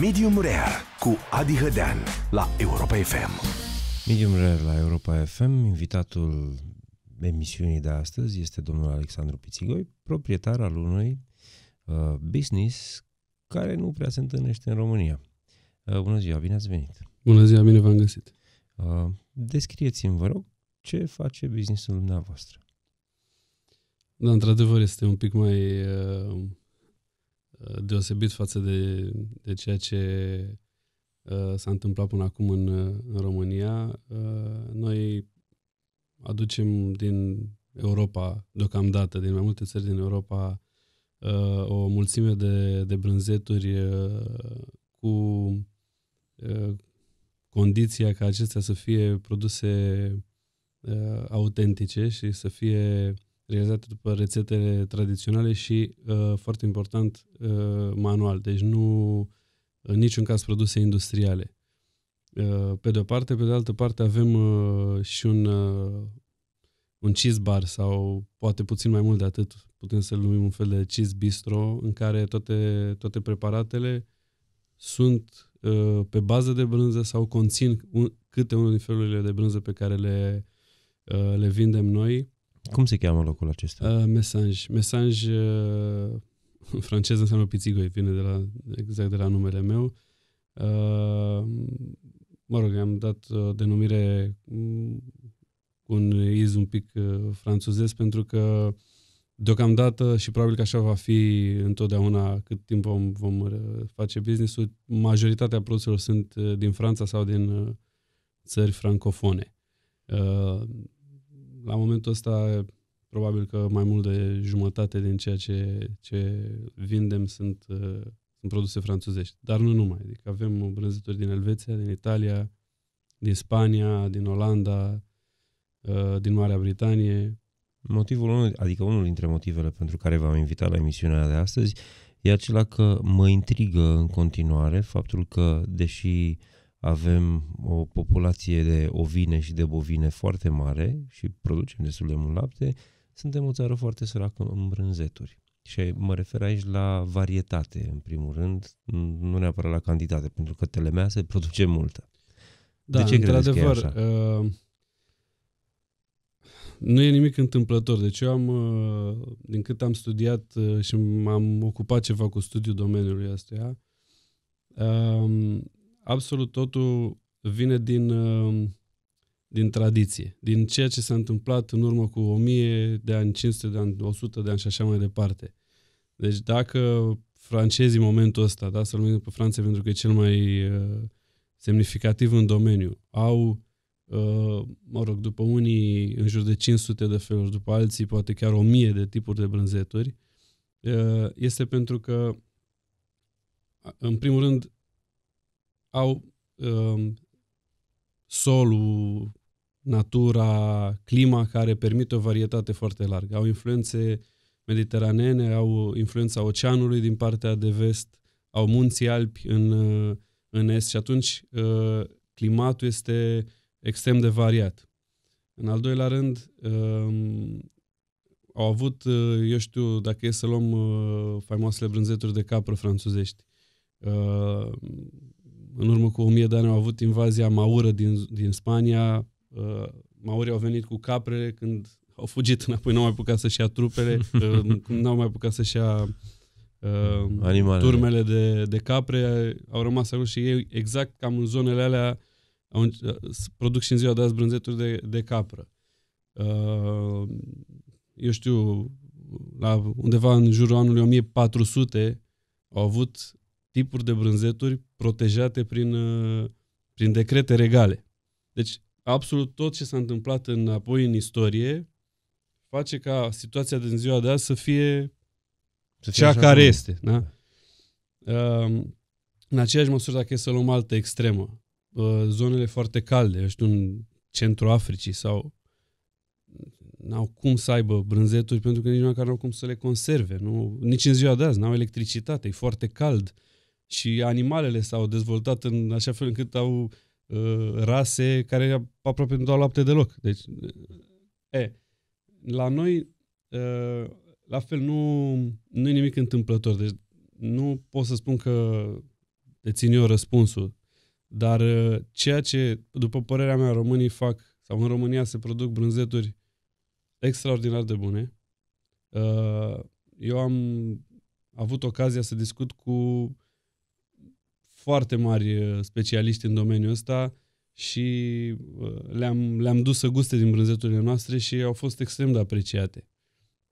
Medium Rare cu Adi Hădean la Europa FM. Medium Rare la Europa FM, invitatul emisiunii de astăzi este domnul Alexandru Pițigoi, proprietar al unui uh, business care nu prea se întâlnește în România. Uh, bună ziua, bine ați venit! Bună ziua, bine v-am găsit! Uh, descrieți-mi, vă rog, ce face businessul dumneavoastră? Da, într-adevăr, este un pic mai uh deosebit față de, de ceea ce uh, s-a întâmplat până acum în, în România. Uh, noi aducem din Europa, deocamdată, din mai multe țări din Europa, uh, o mulțime de, de brânzeturi cu condiția ca acestea să fie produse autentice și să fie realizate după rețetele tradiționale și, uh, foarte important, uh, manual. Deci nu, în niciun caz, produse industriale. Uh, pe de o parte, pe de altă parte avem uh, și un, uh, un cheese bar sau poate puțin mai mult de atât, putem să-l numim un fel de cheese bistro în care toate, toate preparatele sunt uh, pe bază de brânză sau conțin un, câte unul din felurile de brânză pe care le, uh, le vindem noi cum se cheamă locul acesta? Uh, mesaj. Mesaj uh, în franceză înseamnă pițigoi, vine de la, exact de la numele meu. Uh, mă rog, am dat uh, denumire mm, cu un iz un pic uh, franțuzesc pentru că deocamdată și probabil că așa va fi întotdeauna cât timp vom, vom uh, face business-ul, majoritatea produselor sunt uh, din Franța sau din uh, țări francofone la momentul ăsta, probabil că mai mult de jumătate din ceea ce, ce vindem sunt, uh, sunt produse franțuzești. Dar nu numai. Adică avem brânzituri din Elveția, din Italia, din Spania, din Olanda, uh, din Marea Britanie. Motivul unul, adică unul dintre motivele pentru care v-am invitat la emisiunea de astăzi e acela că mă intrigă în continuare faptul că, deși uh, avem o populație de ovine și de bovine foarte mare și producem destul de mult lapte, suntem o țară foarte săracă în brânzeturi. Și mă refer aici la varietate, în primul rând, nu neapărat la cantitate, pentru că telemea se produce multă. Da, de ce într-adevăr, că e așa? Uh, nu e nimic întâmplător. Deci eu am, uh, din cât am studiat uh, și m-am ocupat ceva cu studiul domeniului ăstuia, um, absolut totul vine din, um, din tradiție, din ceea ce s-a întâmplat în urmă cu 1000 de ani, 500 de ani, 100 de ani și așa mai departe. Deci dacă francezii în momentul ăsta, da, să-l numim pe Franța pentru că e cel mai uh, semnificativ în domeniu, au, uh, mă rog, după unii în jur de 500 de feluri, după alții poate chiar 1000 de tipuri de brânzeturi, uh, este pentru că, în primul rând, au um, solul, natura, clima care permite o varietate foarte largă. Au influențe mediteranene, au influența oceanului din partea de vest, au munții alpi în, uh, în est și atunci uh, climatul este extrem de variat. În al doilea rând, um, au avut, uh, eu știu, dacă e să luăm uh, faimoasele brânzeturi de capră franțuzești, uh, în urmă cu 1000 de ani au avut invazia maură din, din Spania, uh, maurii au venit cu caprele când au fugit înapoi, n-au mai apucat să-și ia trupele, uh, n-au mai apucat să-și ia uh, Animale. turmele de, de capre, au rămas acolo și ei exact cam în zonele alea au, uh, produc și în ziua de azi brânzeturi de, de capră. Uh, eu știu, la undeva în jurul anului 1400 au avut tipuri de brânzeturi protejate prin, uh, prin decrete regale. Deci, absolut tot ce s-a întâmplat înapoi în istorie face ca situația din ziua de azi să fie, să fie cea care este. Da? Uh, în aceeași măsură, dacă e să luăm altă extremă, uh, zonele foarte calde, eu știu, în centru Africii sau n-au cum să aibă brânzeturi pentru că nici măcar n-au cum să le conserve. Nu? Nici în ziua de azi n-au electricitate, e foarte cald. Uh, și animalele s-au dezvoltat în așa fel încât au uh, rase care aproape nu dau lapte deloc. Deci, uh, e, la noi, uh, la fel, nu, nu e nimic întâmplător. Deci, nu pot să spun că dețin eu răspunsul, dar uh, ceea ce, după părerea mea, românii fac, sau în România se produc brânzeturi extraordinar de bune. Uh, eu am avut ocazia să discut cu foarte mari uh, specialiști în domeniul ăsta și uh, le-am, le-am dus să guste din brânzeturile noastre și au fost extrem de apreciate.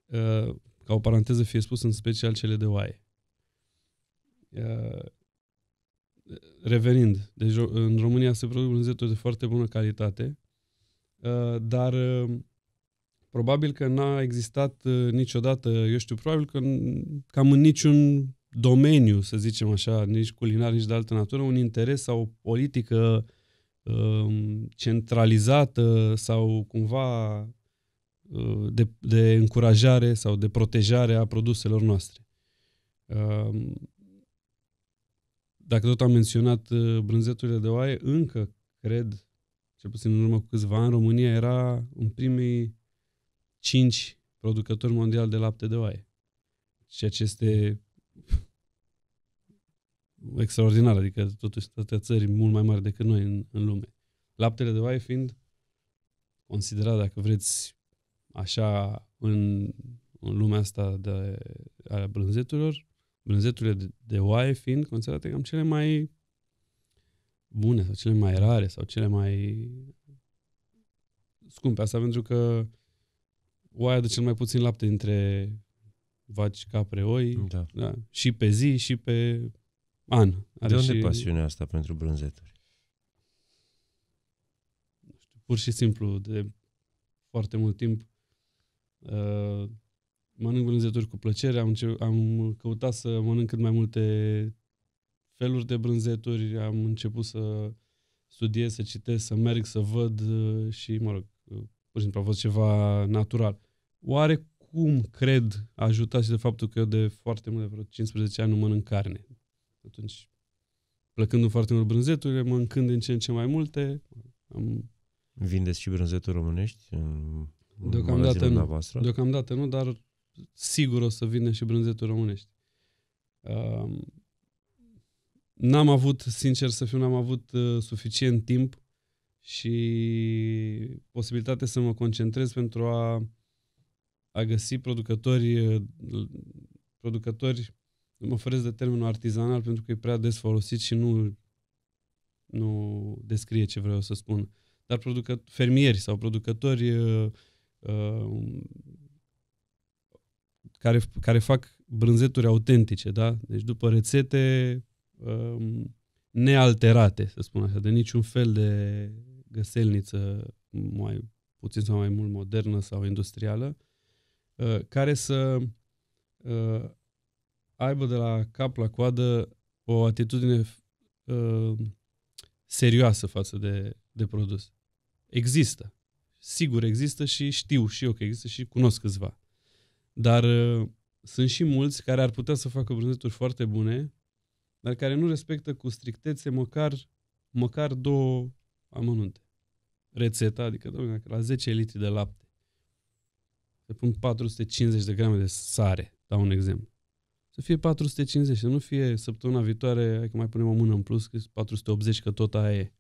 Uh, ca o paranteză fie spus, în special cele de oaie. Revenind, deci în România se produc brânzeturi de foarte bună calitate, dar probabil că n-a existat niciodată, eu știu, probabil că cam în niciun domeniu, să zicem așa, nici culinar, nici de altă natură, un interes sau o politică uh, centralizată sau cumva uh, de, de încurajare sau de protejare a produselor noastre. Uh, dacă tot am menționat uh, brânzeturile de oaie, încă cred, cel puțin în urmă cu câțiva ani, România era în primii cinci producători mondiali de lapte de oaie. Ceea ce este extraordinar, adică totuși atâtea țări mult mai mari decât noi în, în lume. Laptele de oaie fiind considerat, dacă vreți, așa în, în lumea asta de, a brânzeturilor, brânzeturile de, de oaie fiind considerate cam cele mai bune sau cele mai rare sau cele mai scumpe. Asta pentru că oaia de cel mai puțin lapte dintre vaci capre oi, da. Da, și pe zi și pe an. Are de unde și... pasiunea asta pentru brânzeturi? pur și simplu, de foarte mult timp uh, mănânc brânzeturi cu plăcere, am, înce- am căutat să mănânc cât mai multe feluri de brânzeturi, am început să studiez, să citesc, să merg, să văd uh, și, mă rog, uh, pur și simplu a fost ceva natural. Oare cum cred ajutat și de faptul că de foarte mult, de vreo 15 ani, nu mănânc carne. Atunci, plăcându foarte mult brânzeturile, mâncând din ce în ce mai multe, am... Vindeți și brânzeturi românești în Deocamdată nu. Voastră? Deocamdată nu, dar sigur o să vină și brânzeturi românești. Uh, n-am avut, sincer să fiu, n-am avut uh, suficient timp și posibilitate să mă concentrez pentru a a găsi producători, producători mă oferesc de termenul artizanal pentru că e prea des folosit și nu, nu descrie ce vreau să spun. Dar producă, fermieri sau producători uh, care, care fac brânzeturi autentice, da? Deci după rețete um, nealterate, să spun așa, de niciun fel de găselniță mai puțin sau mai mult modernă sau industrială. Uh, Uh, care să uh, aibă de la cap la coadă o atitudine uh, serioasă față de, de produs. Există. Sigur există și știu și eu că există și cunosc câțiva. Dar uh, sunt și mulți care ar putea să facă brânzeturi foarte bune, dar care nu respectă cu strictețe măcar, măcar două amănunte. Rețeta, adică, domnule, la 10 litri de lapte să pun 450 de grame de sare, dau un exemplu. Să fie 450, să nu fie săptămâna viitoare, hai că mai punem o mână în plus, că 480, că tot aia e.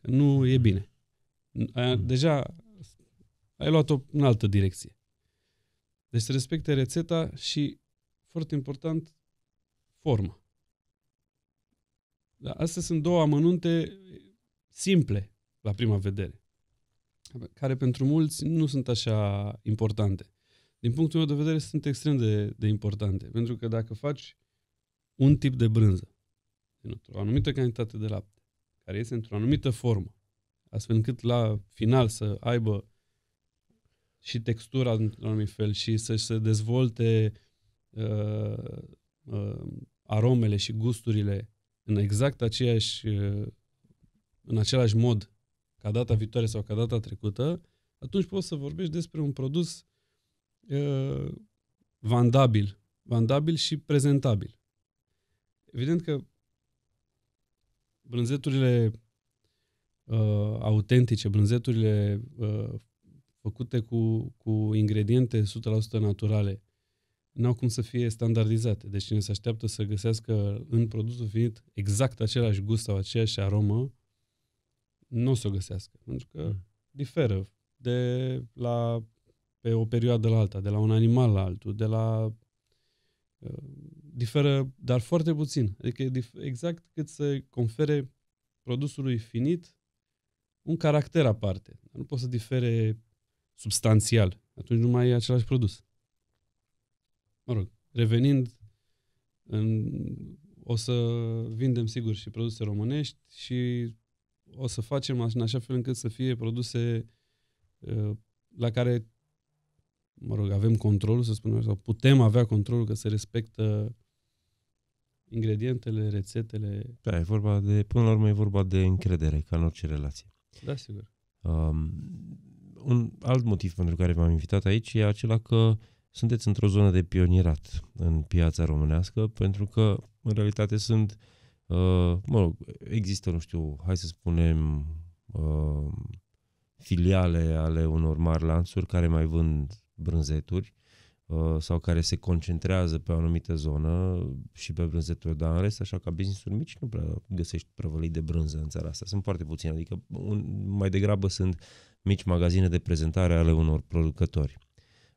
Că nu e mm. bine. Mm. deja ai luat-o în altă direcție. Deci să respecte rețeta și, foarte important, formă. Da, astea sunt două amănunte simple la prima vedere care pentru mulți nu sunt așa importante. Din punctul meu de vedere, sunt extrem de, de importante, pentru că dacă faci un tip de brânză, din o anumită cantitate de lapte, care este într-o anumită formă, astfel încât la final să aibă și textura într-un anumit fel și să se dezvolte uh, uh, aromele și gusturile în exact aceeași, uh, în același mod ca data viitoare sau ca data trecută, atunci poți să vorbești despre un produs uh, vandabil, vandabil și prezentabil. Evident că brânzeturile uh, autentice, brânzeturile uh, făcute cu, cu ingrediente 100% naturale, n-au cum să fie standardizate. Deci cine se așteaptă să găsească în produsul finit exact același gust sau aceeași aromă, nu o să o găsească, pentru că mm. diferă de la, pe o perioadă la alta, de la un animal la altul, de la uh, diferă, dar foarte puțin. Adică exact cât să confere produsului finit un caracter aparte. Nu poți să difere substanțial. Atunci nu mai e același produs. Mă rog, revenind, în, o să vindem sigur și produse românești și o să facem în așa fel încât să fie produse ă, la care, mă rog, avem controlul, să spunem, sau putem avea controlul că se respectă ingredientele, rețetele. Da, e vorba de, până la urmă e vorba de încredere, ca în orice relație. Da, sigur. Um, un alt motiv pentru care v-am invitat aici e acela că sunteți într-o zonă de pionierat în piața românească, pentru că, în realitate, sunt uh, Uh, mă rog, există, nu știu, hai să spunem, uh, filiale ale unor mari lanțuri care mai vând brânzeturi uh, sau care se concentrează pe o anumită zonă și pe brânzeturi, dar în rest, așa ca business-uri mici, nu prea găsești prăvălii de brânză în țara asta. Sunt foarte puține, adică un, mai degrabă sunt mici magazine de prezentare ale unor producători.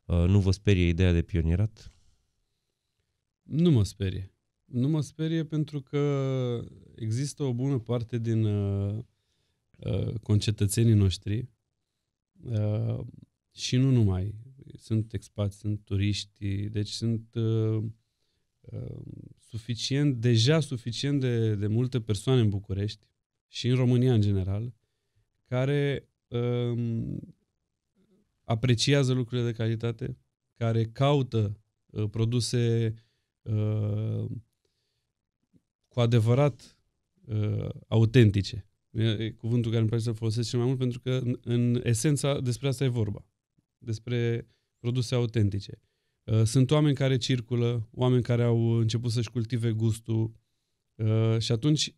Uh, nu vă sperie ideea de pionierat? Nu mă sperie. Nu mă sperie pentru că există o bună parte din uh, uh, concetățenii noștri uh, și nu numai. Sunt expați, sunt turiști, deci sunt uh, uh, suficient, deja suficient de, de multe persoane în București și în România în general, care uh, apreciază lucrurile de calitate, care caută uh, produse uh, cu adevărat uh, autentice. E cuvântul care îmi place să folosesc cel mai mult pentru că în, în esența despre asta e vorba. Despre produse autentice. Uh, sunt oameni care circulă, oameni care au început să-și cultive gustul uh, și atunci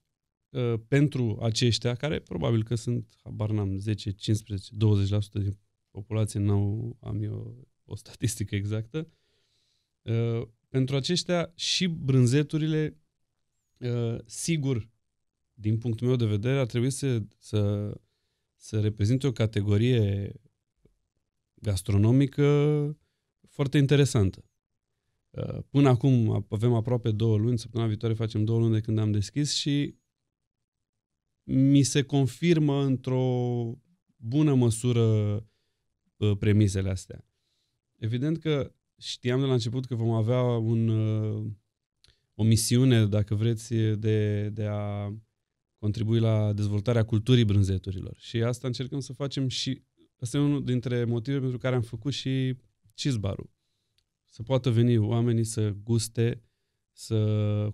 uh, pentru aceștia, care probabil că sunt, habar n-am, 10, 15, 20% din populație, n-au, am eu o statistică exactă, uh, pentru aceștia și brânzeturile Ă, sigur, din punctul meu de vedere, ar trebui să, să, să reprezinte o categorie gastronomică foarte interesantă. Ă, până acum avem aproape două luni, săptămâna viitoare facem două luni de când am deschis și mi se confirmă într-o bună măsură ă, premisele astea. Evident că știam de la început că vom avea un o misiune, dacă vreți, de, de a contribui la dezvoltarea culturii brânzeturilor. Și asta încercăm să facem și asta e unul dintre motive pentru care am făcut și cizbarul. Să poată veni oamenii să guste, să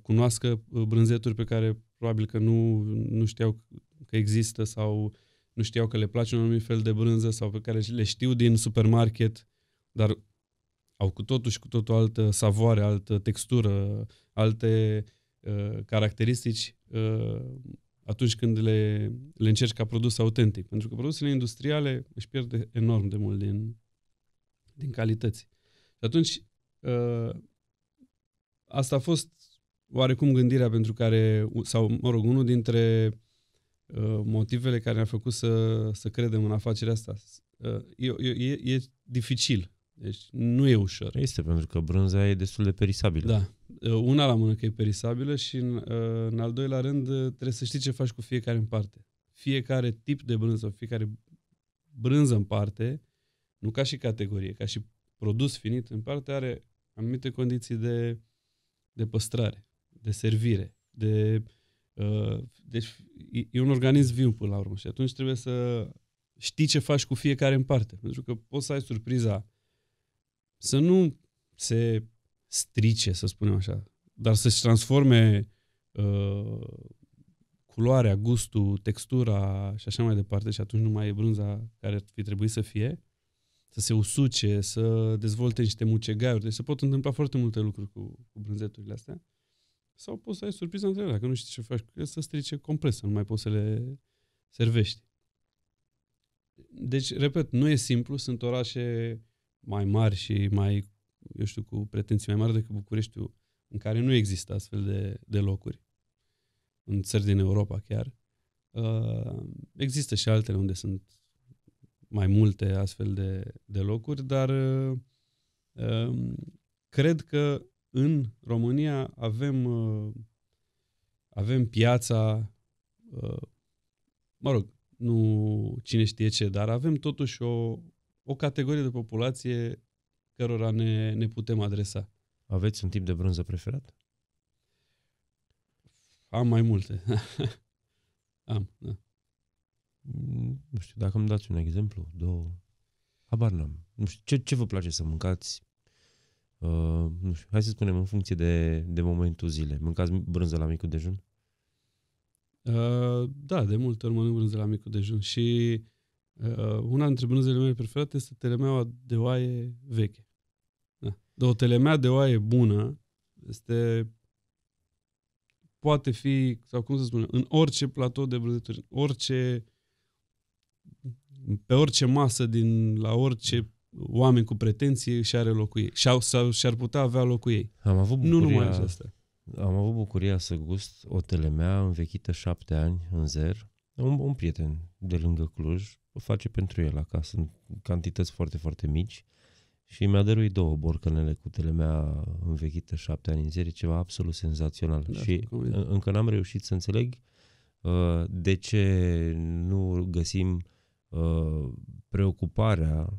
cunoască uh, brânzeturi pe care probabil că nu, nu știau că există sau nu știau că le place un anumit fel de brânză sau pe care le știu din supermarket, dar au cu totul și cu totul altă savoare, altă textură, alte uh, caracteristici uh, atunci când le, le încerci ca produs autentic. Pentru că produsele industriale își pierde enorm de mult din, din calități. Și atunci, uh, asta a fost oarecum gândirea pentru care, sau mă rog, unul dintre uh, motivele care ne-a făcut să, să credem în afacerea asta. Uh, e, e, e dificil deci nu e ușor. Este, pentru că brânza e destul de perisabilă. Da. Uh, una la mână că e perisabilă și în, uh, în al doilea rând uh, trebuie să știi ce faci cu fiecare în parte. Fiecare tip de brânză fiecare brânză în parte, nu ca și categorie, ca și produs finit în parte, are anumite condiții de, de păstrare, de servire, de... Uh, deci e un organism viu până la urmă și atunci trebuie să știi ce faci cu fiecare în parte. Pentru că poți să ai surpriza să nu se strice, să spunem așa, dar să-și transforme uh, culoarea, gustul, textura și așa mai departe și atunci nu mai e brânza care ar fi trebuit să fie, să se usuce, să dezvolte niște mucegaiuri. Deci se pot întâmpla foarte multe lucruri cu, cu brânzeturile astea. Sau poți să ai surpriză între ele, dacă nu știi ce faci, să strice complet, să nu mai poți să le servești. Deci, repet, nu e simplu, sunt orașe mai mari și mai, eu știu, cu pretenții mai mari decât Bucureștiul, în care nu există astfel de, de locuri, în țări din Europa chiar. Uh, există și altele unde sunt mai multe astfel de, de locuri, dar uh, um, cred că în România avem, uh, avem piața, uh, mă rog, nu cine știe ce, dar avem totuși o, o categorie de populație cărora ne, ne putem adresa. Aveți un tip de brânză preferat? Am mai multe. Am, da. Mm, nu știu, dacă îmi dați un exemplu, două, habar n-am. Nu știu, ce, ce vă place să mâncați? Uh, nu știu, hai să spunem în funcție de, de momentul zilei. Mâncați brânză la micul dejun? Uh, da, de multe ori mănânc brânză la micul dejun și Uh, una dintre brânzele mele preferate este telemeaua de oaie veche. Da. De o telemea de oaie bună este poate fi, sau cum să spunem, în orice platou de brânzeturi, orice pe orice masă din la orice oameni cu pretenții și are locul ei. Și-au, sau și-ar putea avea locul ei. Am avut bucuria, nu numai asta. Am avut bucuria să gust o telemea învechită șapte ani în zer. Un, un prieten de lângă Cluj o face pentru el acasă, Sunt cantități foarte, foarte mici. Și mi-a dăruit două borcanele cu telemea învechită șapte ani în zile, ceva absolut senzațional. Da, și încă n-am reușit să înțeleg uh, de ce nu găsim uh, preocuparea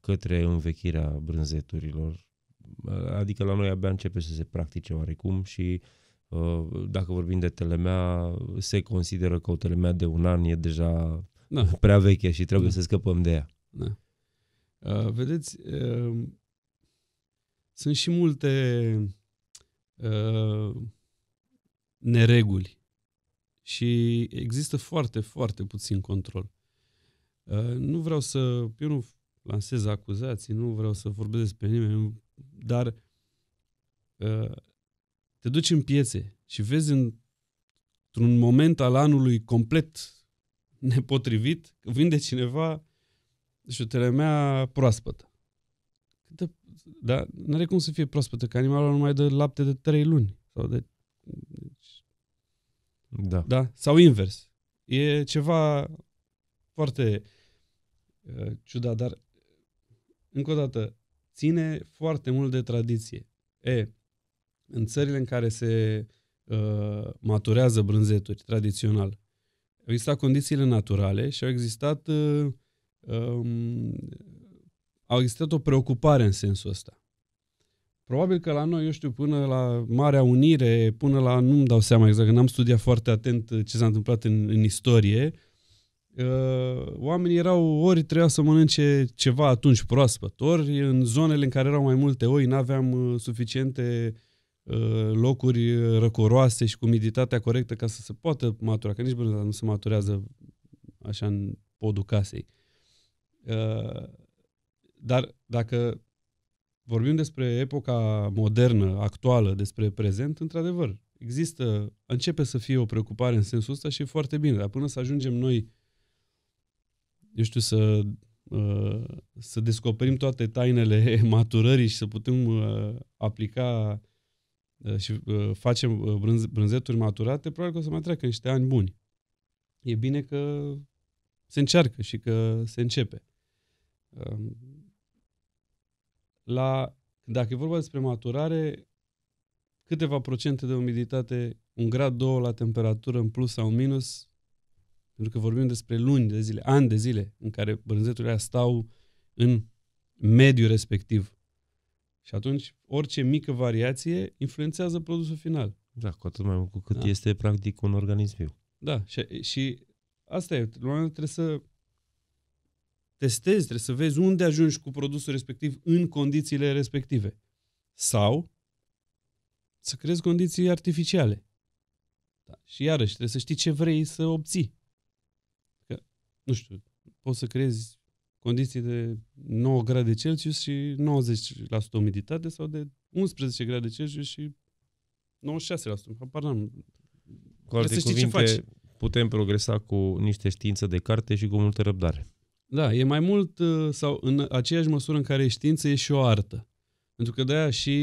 către învechirea brânzeturilor. Uh, adică la noi abia începe să se practice oarecum și uh, dacă vorbim de telemea, se consideră că o telemea de un an e deja da. Prea veche și trebuie da. să scăpăm de ea. Da. Uh, vedeți, uh, sunt și multe uh, nereguli și există foarte, foarte puțin control. Uh, nu vreau să... Eu nu lansez acuzații, nu vreau să vorbesc despre nimeni, dar uh, te duci în piețe și vezi într-un moment al anului complet nepotrivit, vinde cineva șutele deci mea proaspătă. De, da? Nu are cum să fie proaspătă, că animalul nu mai dă lapte de 3 luni. Sau de... Deci, da. da? Sau invers. E ceva foarte uh, ciudat, dar încă o dată, ține foarte mult de tradiție. E, în țările în care se uh, maturează brânzeturi tradițional, au existat condițiile naturale și au existat, uh, um, au existat o preocupare în sensul ăsta. Probabil că la noi, eu știu, până la Marea Unire, până la, nu-mi dau seama exact, că n-am studiat foarte atent uh, ce s-a întâmplat în, în istorie, uh, oamenii erau, ori trebuia să mănânce ceva atunci proaspăt, ori în zonele în care erau mai multe oi, n-aveam uh, suficiente uh, Uh, locuri răcoroase și cu umiditatea corectă ca să se poată matura, că nici brânza nu se maturează așa în podul casei. Uh, dar dacă vorbim despre epoca modernă, actuală, despre prezent, într-adevăr, există, începe să fie o preocupare în sensul ăsta și e foarte bine, dar până să ajungem noi, eu știu, să, uh, să descoperim toate tainele maturării și să putem aplica Uh, și uh, facem uh, brânzeturi maturate, probabil că o să mai treacă niște ani buni. E bine că se încearcă și că se începe. Um, la, dacă e vorba despre maturare, câteva procente de umiditate, un grad, două la temperatură în plus sau în minus, pentru că vorbim despre luni de zile, ani de zile în care brânzeturile stau în mediul respectiv. Și atunci orice mică variație influențează produsul final. Da, cu atât mai mult cu cât da. este practic un organism viu. Da, și, și asta e. trebuie să testezi, trebuie să vezi unde ajungi cu produsul respectiv în condițiile respective. Sau să crezi condiții artificiale. Da. Și iarăși, trebuie să știi ce vrei să obții. Că, nu știu, poți să crezi condiții de 9 grade Celsius și 90% umiditate sau de 11 grade Celsius și 96%. Habar n-am. Cu alte cuvinte, putem progresa cu niște știință de carte și cu multă răbdare. Da, e mai mult uh, sau în aceeași măsură în care știință e și o artă. Pentru că de-aia și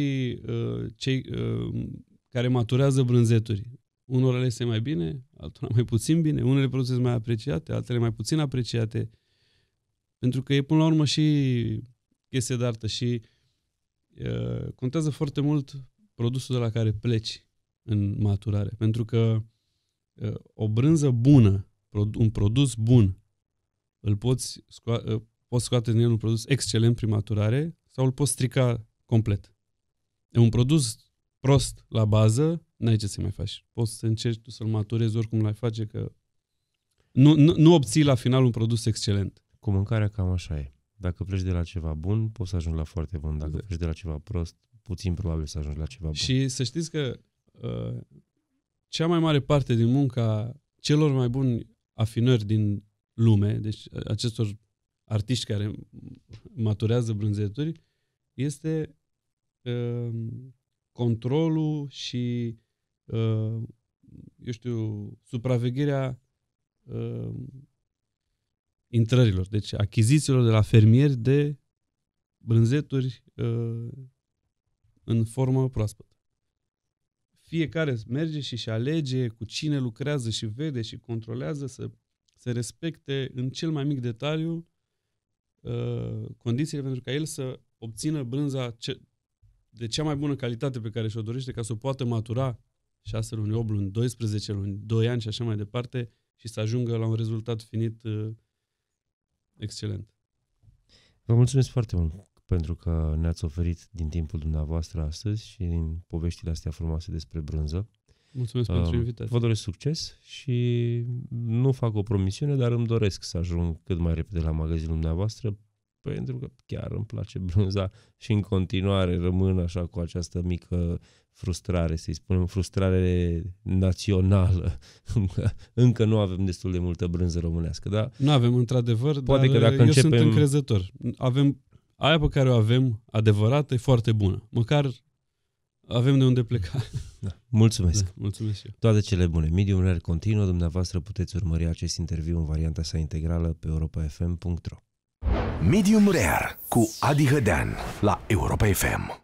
uh, cei uh, care maturează brânzeturi, unora le este mai bine, altora mai puțin bine, unele produse mai apreciate, altele mai puțin apreciate, pentru că e până la urmă și chestia de artă și uh, contează foarte mult produsul de la care pleci în maturare. Pentru că uh, o brânză bună, un produs bun, îl poți, sco- uh, poți scoate din el un produs excelent prin maturare sau îl poți strica complet. E un produs prost la bază, n-ai ce să mai faci. Poți să încerci tu să-l maturezi oricum l-ai face, că nu, nu, nu obții la final un produs excelent. Cu mâncarea cam așa e. Dacă pleci de la ceva bun, poți să ajungi la foarte bun. Dacă exact. pleci de la ceva prost, puțin probabil să ajungi la ceva bun. Și să știți că uh, cea mai mare parte din munca celor mai buni afinări din lume, deci uh, acestor artiști care maturează brânzeturi, este uh, controlul și, uh, eu știu, supravegherea uh, intrărilor, deci achizițiilor de la fermieri de brânzeturi uh, în formă proaspătă. Fiecare merge și și alege cu cine lucrează și vede și controlează să se respecte în cel mai mic detaliu uh, condițiile pentru ca el să obțină brânza ce, de cea mai bună calitate pe care și-o dorește ca să o poată matura 6 luni, 8 luni, 12 luni, 2 ani și așa mai departe și să ajungă la un rezultat finit uh, excelent. Vă mulțumesc foarte mult pentru că ne-ați oferit din timpul dumneavoastră astăzi și din poveștile astea frumoase despre brânză. Mulțumesc uh, pentru um, invitație. Vă doresc succes și nu fac o promisiune, dar îmi doresc să ajung cât mai repede la magazinul dumneavoastră Păi, pentru că chiar îmi place brânza și în continuare rămân așa cu această mică frustrare, să-i spunem, frustrare națională. Încă nu avem destul de multă brânză românească, da? Nu avem, într-adevăr, Poate dar că dacă eu începem... sunt încrezător. Avem, aia pe care o avem, adevărată, e foarte bună. Măcar avem de unde pleca. Da. Mulțumesc. Da, mulțumesc eu. Toate cele bune. Medium Rare continuă. Dumneavoastră puteți urmări acest interviu în varianta sa integrală pe europafm.ro Medium Rare cu Adi Hădean la Europa FM.